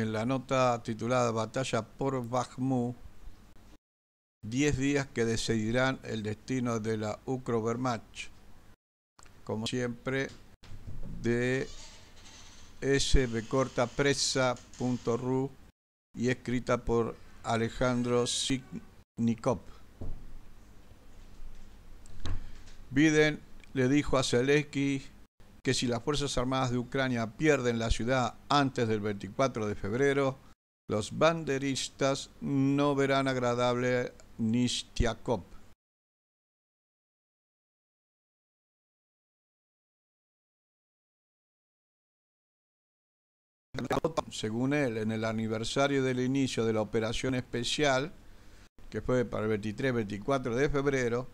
en la nota titulada Batalla por Bakhmut, 10 días que decidirán el destino de la Ukrovermach. Como siempre, de sbcortapresa.ru y escrita por Alejandro Signikov. Biden le dijo a Zelensky que si las Fuerzas Armadas de Ucrania pierden la ciudad antes del 24 de febrero, los banderistas no verán agradable Nishtiakov. Según él, en el aniversario del inicio de la operación especial, que fue para el 23-24 de febrero,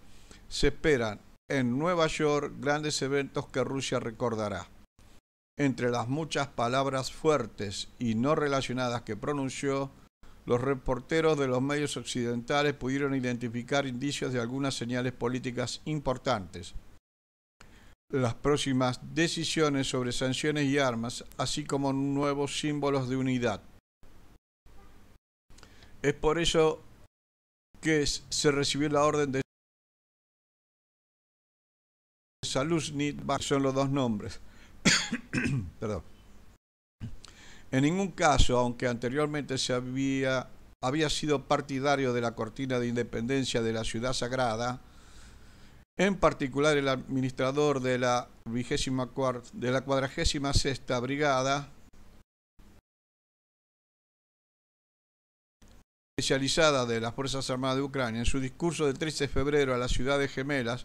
se esperan en Nueva York grandes eventos que Rusia recordará. Entre las muchas palabras fuertes y no relacionadas que pronunció, los reporteros de los medios occidentales pudieron identificar indicios de algunas señales políticas importantes. Las próximas decisiones sobre sanciones y armas, así como nuevos símbolos de unidad. Es por eso que se recibió la orden de Saluznit, son los dos nombres. Perdón. En ningún caso, aunque anteriormente se había, había sido partidario de la cortina de independencia de la ciudad sagrada, en particular el administrador de la vigésima de la brigada especializada de las Fuerzas Armadas de Ucrania, en su discurso del 13 de febrero a la ciudad de Gemelas,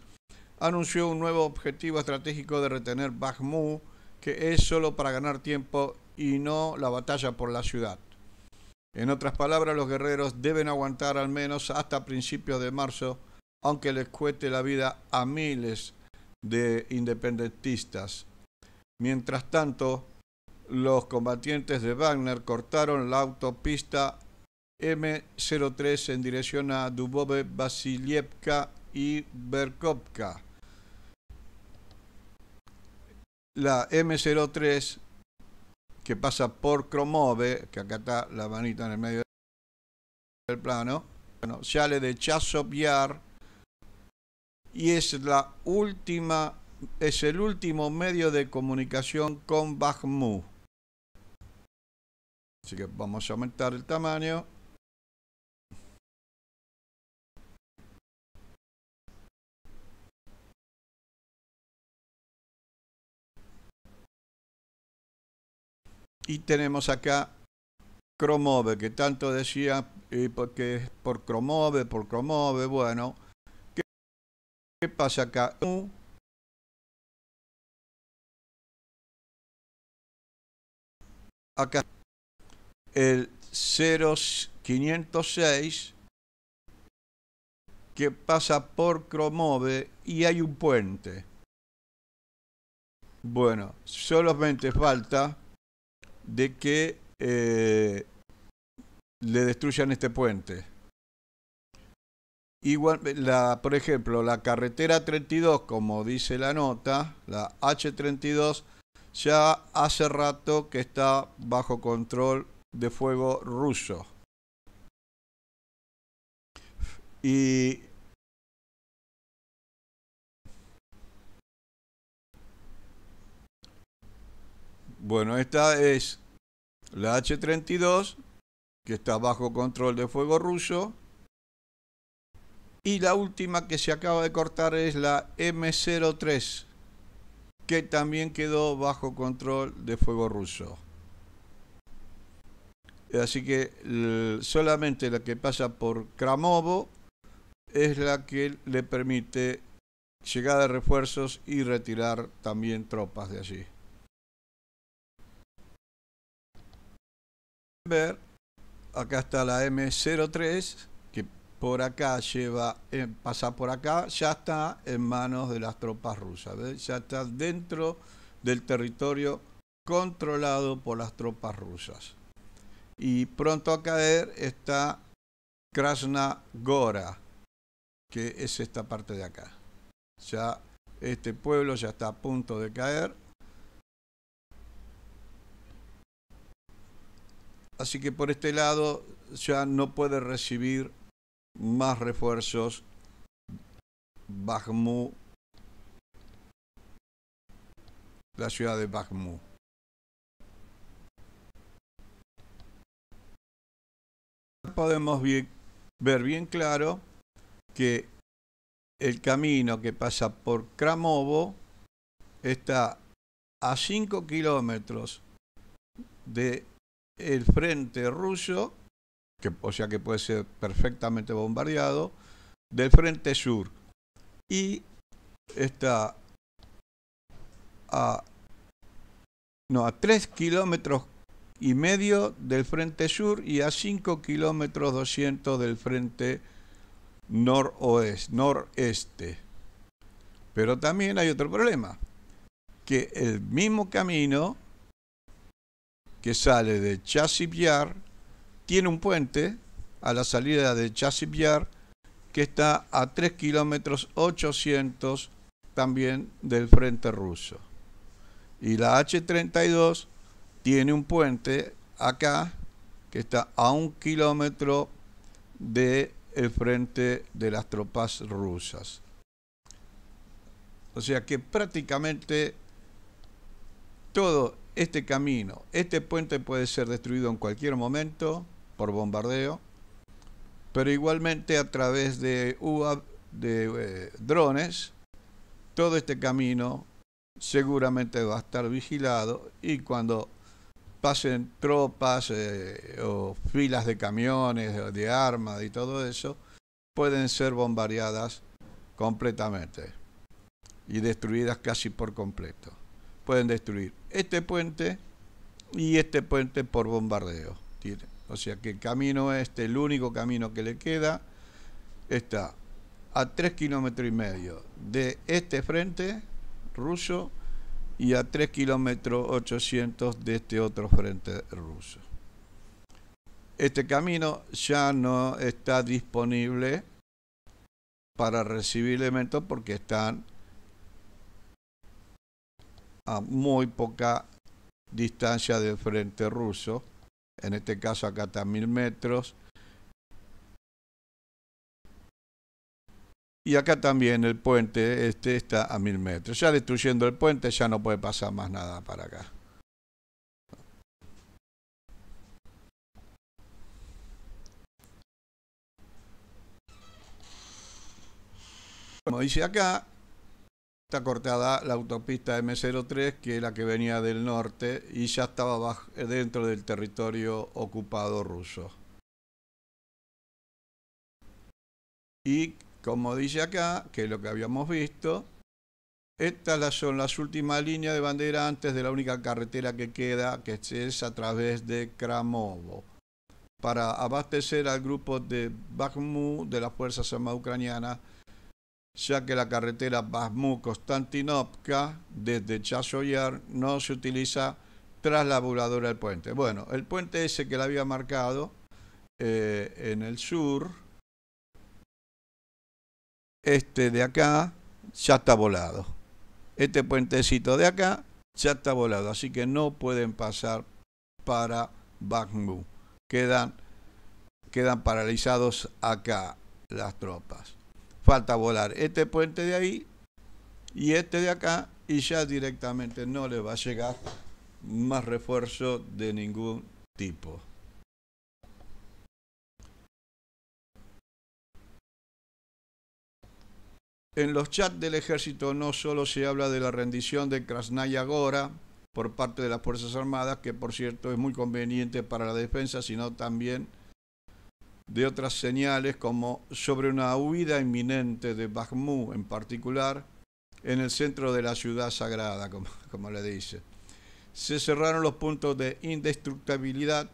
anunció un nuevo objetivo estratégico de retener Bakhmut, que es solo para ganar tiempo y no la batalla por la ciudad. En otras palabras, los guerreros deben aguantar al menos hasta principios de marzo, aunque les cueste la vida a miles de independentistas. Mientras tanto, los combatientes de Wagner cortaron la autopista M03 en dirección a Dubove, Vasilievka y Berkovka. la M03 que pasa por Cromove, que acá está la manita en el medio del plano, bueno, sale de Chasopiar y es la última, es el último medio de comunicación con Bakhmut. Así que vamos a aumentar el tamaño. Y tenemos acá Cromove, que tanto decía porque es por Cromove, por Cromove, bueno. ¿Qué, pasa acá? acá el 0506 que pasa por Cromove y hay un puente. Bueno, solamente falta de que eh, le destruyan este puente. Igual, la, por ejemplo, la carretera 32, como dice la nota, la H32, ya hace rato que está bajo control de fuego ruso. Y Bueno, esta es la H-32, que está bajo control de fuego ruso. Y la última que se acaba de cortar es la M03, que también quedó bajo control de fuego ruso. Así que solamente la que pasa por Kramovo es la que le permite llegar a refuerzos y retirar también tropas de allí. ver, acá está la M03, que por acá lleva, eh, pasa por acá, ya está en manos de las tropas rusas, ya está dentro del territorio controlado por las tropas rusas. Y pronto a caer está Gora, que es esta parte de acá. Ya este pueblo ya está a punto de caer Así que por este lado ya no puede recibir más refuerzos Bakhmut, la ciudad de Bakhmut. Podemos ver bien claro que el camino que pasa por Kramovo está a 5 kilómetros de el frente ruso, que, o sea que puede ser perfectamente bombardeado, del frente sur. Y está a, no, a 3 kilómetros y medio del frente sur y a 5 kilómetros 200 del frente noroeste, noreste. Pero también hay otro problema, que el mismo camino que sale de Chassibiar, tiene un puente a la salida de Chassibiar que está a 3 kilómetros 800 también del frente ruso. Y la H-32 tiene un puente acá que está a un kilómetro del frente de las tropas rusas. O sea que prácticamente todo este camino, este puente puede ser destruido en cualquier momento por bombardeo, pero igualmente a través de de eh, drones, todo este camino seguramente va a estar vigilado y cuando pasen tropas eh, o filas de camiones, de armas y todo eso, pueden ser bombardeadas completamente y destruidas casi por completo pueden destruir este puente y este puente por bombardeo. O sea que el camino este, el único camino que le queda, está a tres kilómetros y medio de este frente ruso y a 3 kilómetros 800 de este otro frente ruso. Este camino ya no está disponible para recibir elementos porque están a muy poca distancia del frente ruso, en este caso acá está a mil metros. Y acá también el puente este está a mil metros. Ya destruyendo el puente ya no puede pasar más nada para acá. Como dice acá, Está cortada la autopista M03, que es la que venía del norte y ya estaba dentro del territorio ocupado ruso. Y como dice acá, que es lo que habíamos visto, estas son las últimas líneas de bandera antes de la única carretera que queda, que es a través de Kramovo, para abastecer al grupo de Bakhmut de las Fuerzas Armadas Ucranianas ya que la carretera basmu constantinopka desde Chasoyar no se utiliza tras la voladura del puente. Bueno, el puente ese que le había marcado eh, en el sur, este de acá, ya está volado. Este puentecito de acá ya está volado, así que no pueden pasar para Bakhmut. quedan paralizados acá las tropas falta volar este puente de ahí y este de acá y ya directamente no le va a llegar más refuerzo de ningún tipo. En los chats del ejército no solo se habla de la rendición de Krasnaya Gora por parte de las Fuerzas Armadas, que por cierto es muy conveniente para la defensa, sino también de otras señales como sobre una huida inminente de Bakhmú en particular en el centro de la ciudad sagrada, como, le dice. Se cerraron los puntos de indestructibilidad,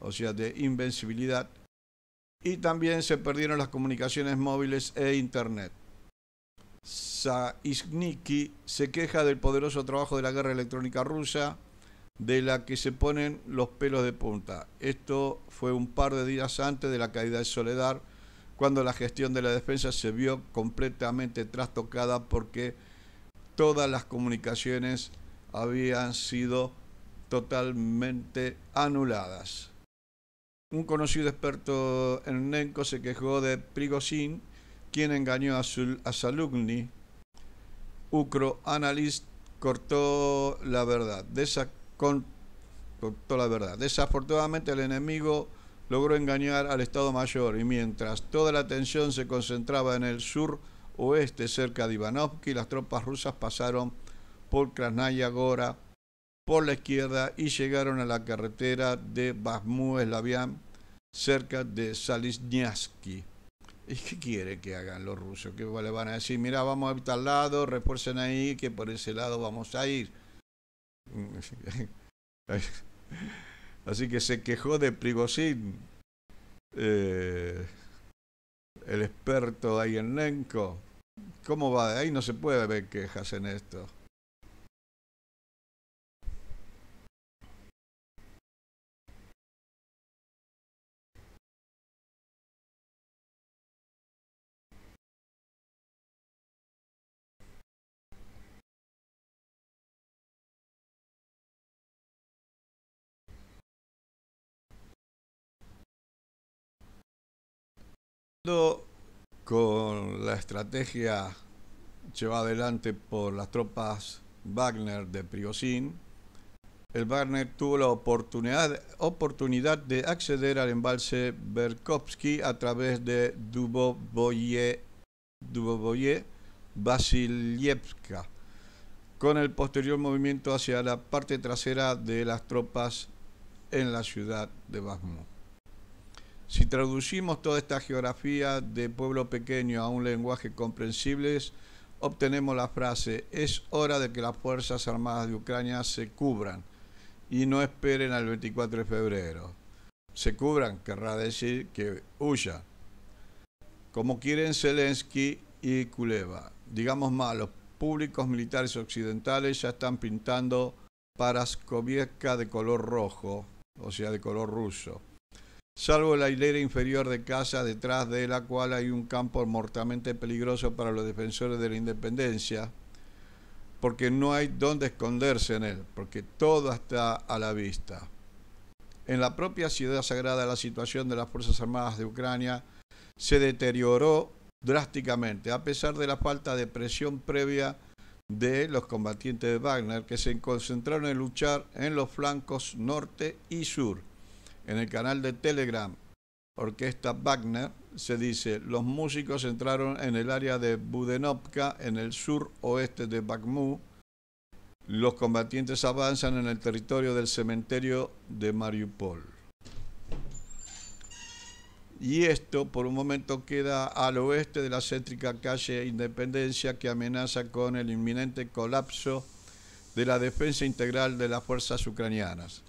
o sea, de invencibilidad, y también se perdieron las comunicaciones móviles e Internet. Saizniki se queja del poderoso trabajo de la guerra electrónica rusa de la que se ponen los pelos de punta. Esto fue un par de días antes de la caída de Soledad, cuando la gestión de la defensa se vio completamente trastocada porque todas las comunicaciones habían sido totalmente anuladas. Un conocido experto en Nenco se quejó de Prigogine quien engañó a, Salugni. Ucro Analyst cortó la verdad con, toda la verdad. Desafortunadamente el enemigo logró engañar al Estado Mayor y mientras toda la atención se concentraba en el sur oeste cerca de Ivanovsky, las tropas rusas pasaron por Krasnaya Gora por la izquierda y llegaron a la carretera de Basmu cerca de Salisnyansky. ¿Y qué quiere que hagan los rusos? qué le van a decir, mira, vamos a ir al lado, refuercen ahí, que por ese lado vamos a ir. Así que se quejó de Prigozhin, eh, el experto ahí en Lenco ¿Cómo va? Ahí no se puede ver quejas en esto. con la estrategia llevada adelante por las tropas Wagner de Priyosin, el Wagner tuvo la oportunidad, de acceder al embalse Berkovsky a través de Dubovoye, Dubovoye con el posterior movimiento hacia la parte trasera de las tropas en la ciudad de Bakhmut. Si traducimos toda esta geografía de pueblo pequeño a un lenguaje comprensible, obtenemos la frase, es hora de que las Fuerzas Armadas de Ucrania se cubran y no esperen al 24 de febrero. Se cubran querrá decir que huya, como quieren Zelensky y Kuleva. Digamos más, los públicos militares occidentales ya están pintando Paraskovieska de color rojo, o sea, de color ruso salvo la hilera inferior de casa detrás de la cual hay un campo mortalmente peligroso para los defensores de la independencia, porque no hay dónde esconderse en él, porque todo está a la vista. En la propia ciudad sagrada la situación de las Fuerzas Armadas de Ucrania se deterioró drásticamente, a pesar de la falta de presión previa de los combatientes de Wagner, que se concentraron en luchar en los flancos norte y sur en el canal de Telegram Orquesta Wagner se dice, los músicos entraron en el área de Budenovka, en el sur oeste de Bakhmut. Los combatientes avanzan en el territorio del cementerio de Mariupol. Y esto por un momento queda al oeste de la céntrica calle Independencia que amenaza con el inminente colapso de la defensa integral de las fuerzas ucranianas.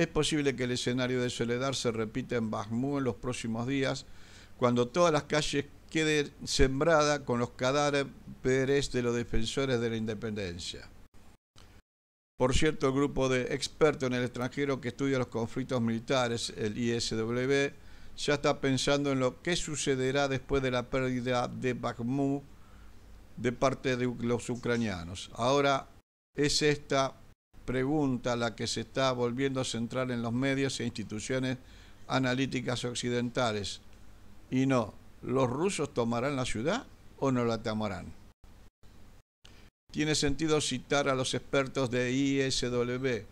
Es posible que el escenario de Soledad se repita en Bakhmut en los próximos días, cuando todas las calles queden sembradas con los cadáveres de los defensores de la independencia. Por cierto, el grupo de expertos en el extranjero que estudia los conflictos militares, el ISW, ya está pensando en lo que sucederá después de la pérdida de Bakhmut de parte de los ucranianos. Ahora es esta pregunta la que se está volviendo a centrar en los medios e instituciones analíticas occidentales. Y no, ¿los rusos tomarán la ciudad o no la tomarán? Tiene sentido citar a los expertos de ISW.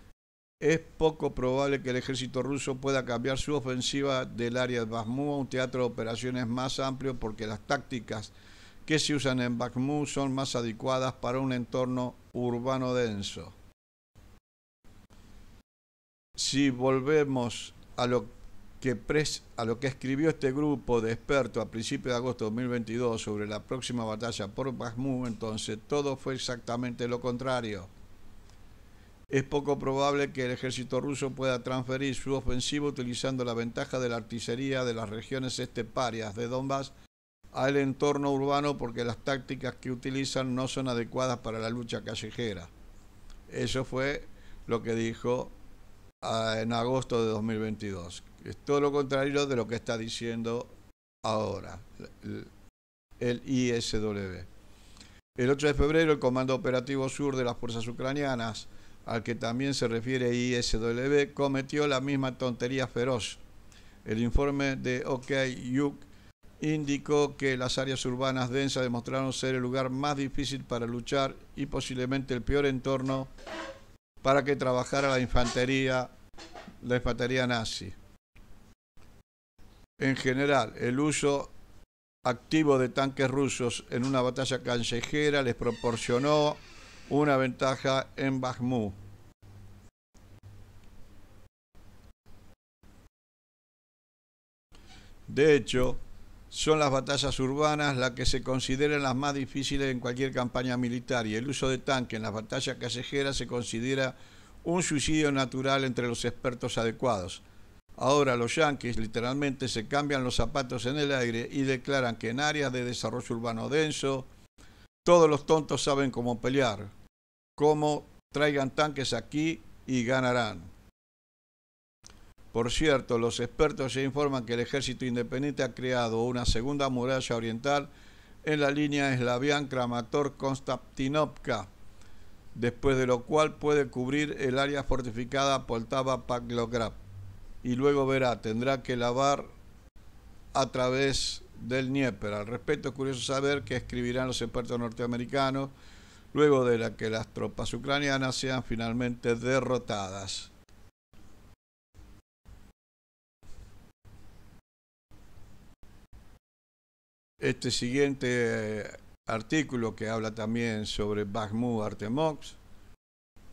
Es poco probable que el ejército ruso pueda cambiar su ofensiva del área de Bakhmú a un teatro de operaciones más amplio porque las tácticas que se usan en Bakhmut son más adecuadas para un entorno urbano denso si volvemos a lo que escribió este grupo de expertos a principios de agosto de 2022 sobre la próxima batalla por Bakhmut, entonces todo fue exactamente lo contrario. Es poco probable que el ejército ruso pueda transferir su ofensiva utilizando la ventaja de la artillería de las regiones esteparias de Donbass al entorno urbano porque las tácticas que utilizan no son adecuadas para la lucha callejera. Eso fue lo que dijo en agosto de 2022. Es todo lo contrario de lo que está diciendo ahora el ISW. El 8 de febrero, el Comando Operativo Sur de las Fuerzas Ucranianas, al que también se refiere ISW, cometió la misma tontería feroz. El informe de OKYUK indicó que las áreas urbanas densas demostraron ser el lugar más difícil para luchar y posiblemente el peor entorno para que trabajara la infantería, la infantería nazi. En general, el uso activo de tanques rusos en una batalla callejera les proporcionó una ventaja en Bakhmut. De hecho, son las batallas urbanas las que se consideran las más difíciles en cualquier campaña militar y el uso de tanque en las batallas callejeras se considera un suicidio natural entre los expertos adecuados. Ahora los yanquis literalmente se cambian los zapatos en el aire y declaran que en áreas de desarrollo urbano denso todos los tontos saben cómo pelear, cómo traigan tanques aquí y ganarán. Por cierto, los expertos ya informan que el ejército independiente ha creado una segunda muralla oriental en la línea eslavian kramator konstantinovka después de lo cual puede cubrir el área fortificada Poltava-Paklograd. Y luego verá, tendrá que lavar a través del Dnieper. Al respecto, es curioso saber qué escribirán los expertos norteamericanos luego de que las tropas ucranianas sean finalmente derrotadas. Este siguiente eh, artículo que habla también sobre Bakhmut Artemox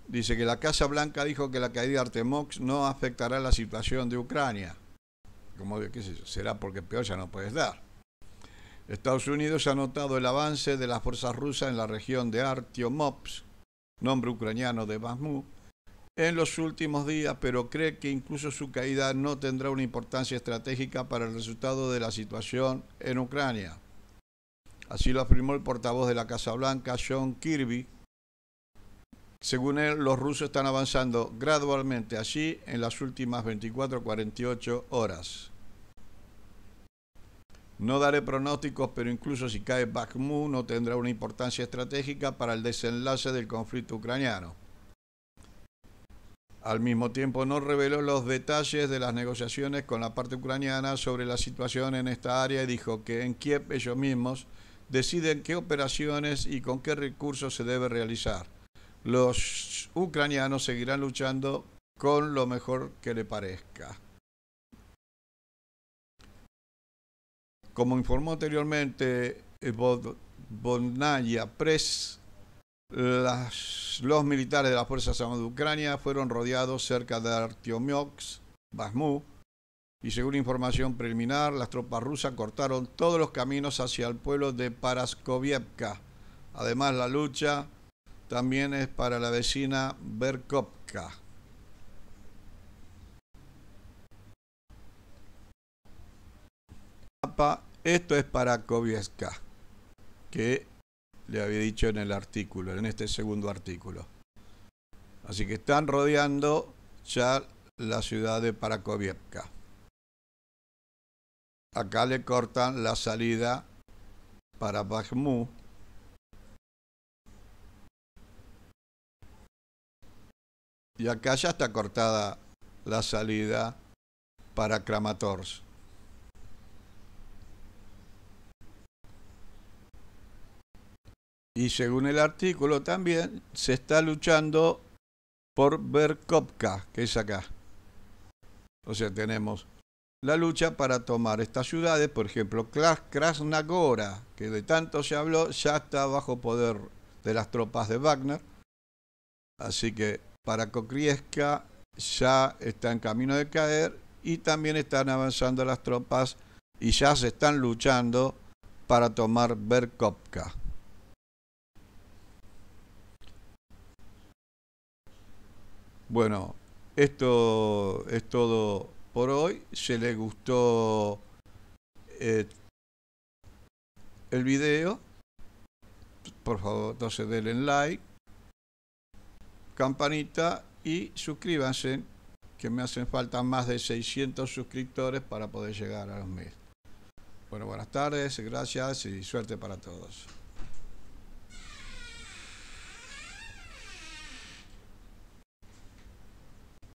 dice que la Casa Blanca dijo que la caída de Artemox no afectará la situación de Ucrania. Como qué sé será porque peor ya no puedes dar. Estados Unidos ha notado el avance de las fuerzas rusas en la región de Artiomops, nombre ucraniano de Bakhmut, en los últimos días, pero cree que incluso su caída no tendrá una importancia estratégica para el resultado de la situación en Ucrania. Así lo afirmó el portavoz de la Casa Blanca, John Kirby. Según él, los rusos están avanzando gradualmente allí en las últimas 24-48 horas. No daré pronósticos, pero incluso si cae Bakhmut no tendrá una importancia estratégica para el desenlace del conflicto ucraniano. Al mismo tiempo no reveló los detalles de las negociaciones con la parte ucraniana sobre la situación en esta área y dijo que en Kiev ellos mismos deciden qué operaciones y con qué recursos se debe realizar. Los ucranianos seguirán luchando con lo mejor que le parezca. Como informó anteriormente eh, Bodnaya Press, los militares de las Fuerzas Armadas de Ucrania fueron rodeados cerca de Artyomyoks Basmú, y según información preliminar, las tropas rusas cortaron todos los caminos hacia el pueblo de Paraskovievka. Además, la lucha también es para la vecina Berkovka. Esto es para que le había dicho en el artículo, en este segundo artículo. Así que están rodeando ya la ciudad de Parakovievka. Acá le cortan la salida para Bakhmut. Y acá ya está cortada la salida para Kramatorsk. Y según el artículo también, se está luchando por Berkopka, que es acá. O sea, tenemos la lucha para tomar estas ciudades, por ejemplo, Krasnagora, que de tanto se habló, ya está bajo poder de las tropas de Wagner. Así que para Kokrieska ya está en camino de caer y también están avanzando las tropas y ya se están luchando para tomar Berkopka. Bueno, esto es todo por hoy. Si les gustó eh, el video, por favor, entonces denle like, campanita y suscríbanse, que me hacen falta más de 600 suscriptores para poder llegar a los mil. Bueno, buenas tardes, gracias y suerte para todos.